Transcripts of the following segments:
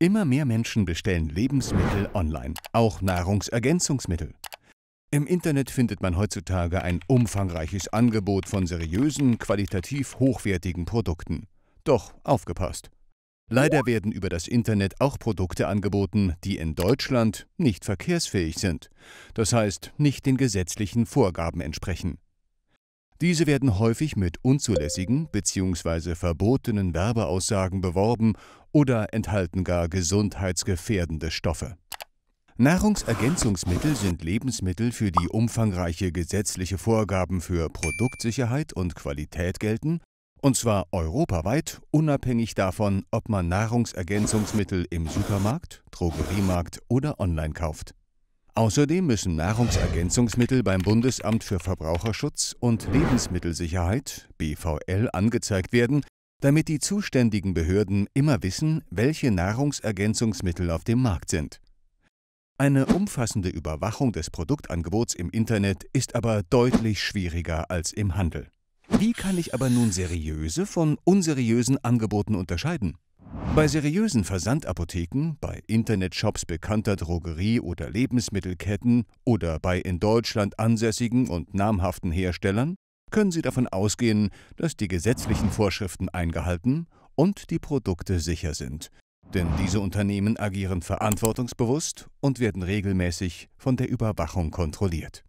Immer mehr Menschen bestellen Lebensmittel online, auch Nahrungsergänzungsmittel. Im Internet findet man heutzutage ein umfangreiches Angebot von seriösen, qualitativ hochwertigen Produkten. Doch aufgepasst. Leider werden über das Internet auch Produkte angeboten, die in Deutschland nicht verkehrsfähig sind, das heißt nicht den gesetzlichen Vorgaben entsprechen. Diese werden häufig mit unzulässigen bzw. verbotenen Werbeaussagen beworben oder enthalten gar gesundheitsgefährdende Stoffe. Nahrungsergänzungsmittel sind Lebensmittel, für die umfangreiche gesetzliche Vorgaben für Produktsicherheit und Qualität gelten, und zwar europaweit, unabhängig davon, ob man Nahrungsergänzungsmittel im Supermarkt, Drogeriemarkt oder online kauft. Außerdem müssen Nahrungsergänzungsmittel beim Bundesamt für Verbraucherschutz und Lebensmittelsicherheit BVL angezeigt werden, damit die zuständigen Behörden immer wissen, welche Nahrungsergänzungsmittel auf dem Markt sind. Eine umfassende Überwachung des Produktangebots im Internet ist aber deutlich schwieriger als im Handel. Wie kann ich aber nun seriöse von unseriösen Angeboten unterscheiden? Bei seriösen Versandapotheken, bei Internetshops bekannter Drogerie- oder Lebensmittelketten oder bei in Deutschland ansässigen und namhaften Herstellern können Sie davon ausgehen, dass die gesetzlichen Vorschriften eingehalten und die Produkte sicher sind. Denn diese Unternehmen agieren verantwortungsbewusst und werden regelmäßig von der Überwachung kontrolliert.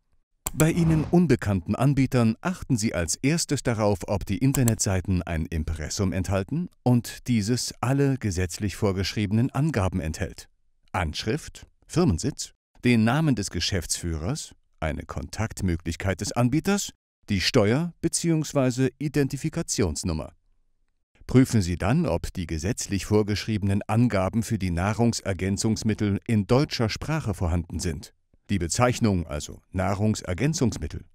Bei Ihnen unbekannten Anbietern achten Sie als erstes darauf, ob die Internetseiten ein Impressum enthalten und dieses alle gesetzlich vorgeschriebenen Angaben enthält. Anschrift, Firmensitz, den Namen des Geschäftsführers, eine Kontaktmöglichkeit des Anbieters, die Steuer bzw. Identifikationsnummer. Prüfen Sie dann, ob die gesetzlich vorgeschriebenen Angaben für die Nahrungsergänzungsmittel in deutscher Sprache vorhanden sind die Bezeichnung also Nahrungsergänzungsmittel,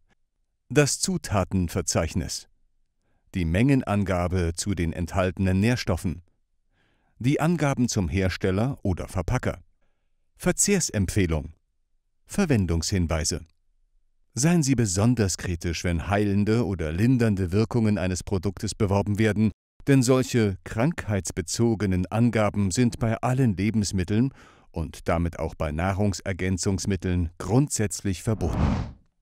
das Zutatenverzeichnis, die Mengenangabe zu den enthaltenen Nährstoffen, die Angaben zum Hersteller oder Verpacker, Verzehrsempfehlung, Verwendungshinweise. Seien Sie besonders kritisch, wenn heilende oder lindernde Wirkungen eines Produktes beworben werden, denn solche krankheitsbezogenen Angaben sind bei allen Lebensmitteln und damit auch bei Nahrungsergänzungsmitteln grundsätzlich verboten.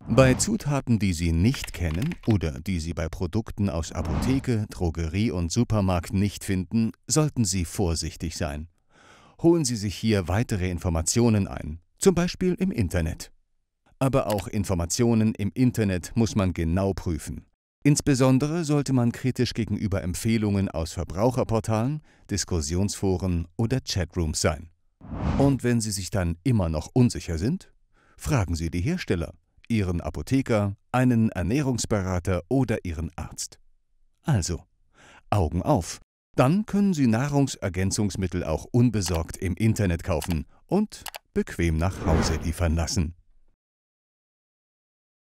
Bei Zutaten, die Sie nicht kennen oder die Sie bei Produkten aus Apotheke, Drogerie und Supermarkt nicht finden, sollten Sie vorsichtig sein. Holen Sie sich hier weitere Informationen ein, zum Beispiel im Internet. Aber auch Informationen im Internet muss man genau prüfen. Insbesondere sollte man kritisch gegenüber Empfehlungen aus Verbraucherportalen, Diskussionsforen oder Chatrooms sein. Und wenn Sie sich dann immer noch unsicher sind, fragen Sie die Hersteller, Ihren Apotheker, einen Ernährungsberater oder Ihren Arzt. Also, Augen auf, dann können Sie Nahrungsergänzungsmittel auch unbesorgt im Internet kaufen und bequem nach Hause liefern lassen.